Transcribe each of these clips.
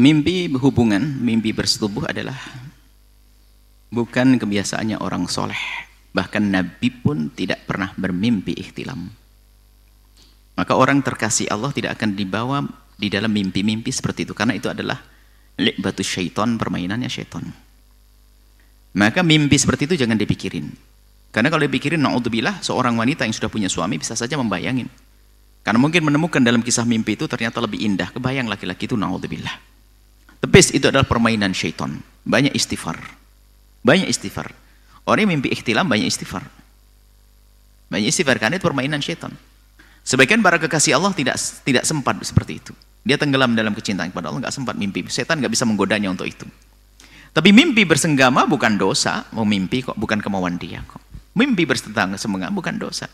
Mimpi berhubungan, mimpi bersetubuh adalah bukan kebiasaannya orang soleh. Bahkan Nabi pun tidak pernah bermimpi ikhtilam. Maka orang terkasih Allah tidak akan dibawa di dalam mimpi-mimpi seperti itu. Karena itu adalah batu syaiton, permainannya syaiton. Maka mimpi seperti itu jangan dipikirin. Karena kalau dipikirin, na'udzubillah, seorang wanita yang sudah punya suami bisa saja membayangin. Karena mungkin menemukan dalam kisah mimpi itu ternyata lebih indah. Kebayang laki-laki itu na'udzubillah. Tepis itu adalah permainan syaitan. Banyak istighfar. Banyak istighfar. Orang yang mimpi ikhtilam banyak istighfar. Banyak istighfar karena itu permainan syaitan. Sebagian para kekasih Allah tidak tidak sempat seperti itu. Dia tenggelam dalam kecintaan kepada Allah, nggak sempat mimpi. Setan nggak bisa menggodanya untuk itu. Tapi mimpi bersenggama bukan dosa, mau mimpi kok bukan kemauan dia kok. Mimpi bersetangga semengga bukan dosa.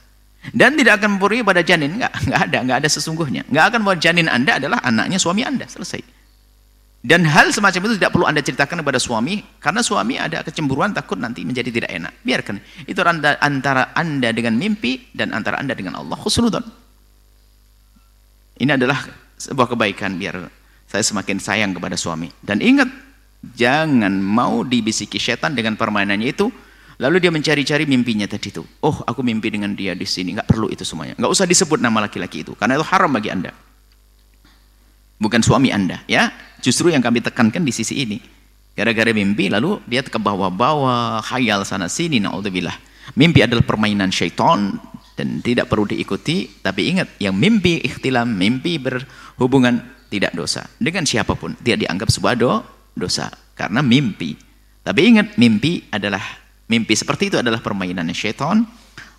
Dan tidak akan mempunyai pada janin, nggak, nggak ada, nggak ada sesungguhnya. Nggak akan membuat janin Anda adalah anaknya suami Anda, selesai. Dan hal semacam itu tidak perlu Anda ceritakan kepada suami, karena suami ada kecemburuan takut nanti menjadi tidak enak. Biarkan. Itu antara Anda dengan mimpi dan antara Anda dengan Allah khusnudon. Ini adalah sebuah kebaikan biar saya semakin sayang kepada suami. Dan ingat, jangan mau dibisiki setan dengan permainannya itu. Lalu dia mencari-cari mimpinya tadi itu. Oh, aku mimpi dengan dia di sini. Nggak perlu itu semuanya. Nggak usah disebut nama laki-laki itu, karena itu haram bagi Anda. Bukan suami Anda, ya justru yang kami tekankan di sisi ini gara-gara mimpi lalu dia ke bawah-bawah khayal sana sini naudzubillah mimpi adalah permainan syaitan dan tidak perlu diikuti tapi ingat yang mimpi ikhtilam mimpi berhubungan tidak dosa dengan siapapun tidak dianggap sebuah do, dosa karena mimpi tapi ingat mimpi adalah mimpi seperti itu adalah permainan syaitan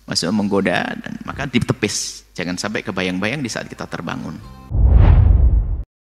masuk menggoda dan maka ditepis jangan sampai kebayang-bayang di saat kita terbangun